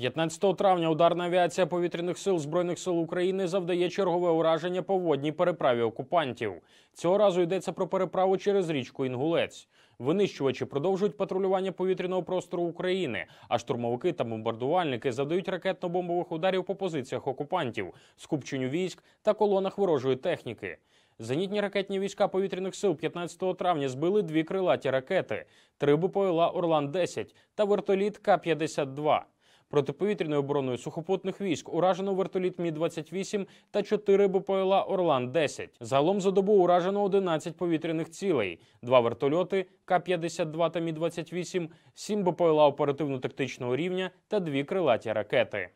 15 травня ударна авіація повітряних сил збройних сил України завдає чергове ураження по водній переправі окупантів. Цього разу йдеться про переправу через річку Інгулець. Винищувачі продовжують патрулювання повітряного простору України, а штурмовики та бомбардувальники завдають ракетно-бомбових ударів по позиціях окупантів, скупченню військ та колонах ворожої техніки. Зенітні ракетні війська повітряних сил 15 травня збили дві крилаті ракети, три БПЛА Орлан 10 та вертоліт К-52. Протиповітряної обороною сухопутних військ уражено вертоліт Мі 28 та 4 БПЛА Орлан 10 Загалом за добу уражено 11 повітряних цілей: два вертольоти К-52 та Мі 28 7 БПЛА оперативно-тактичного рівня та дві крилаті ракети.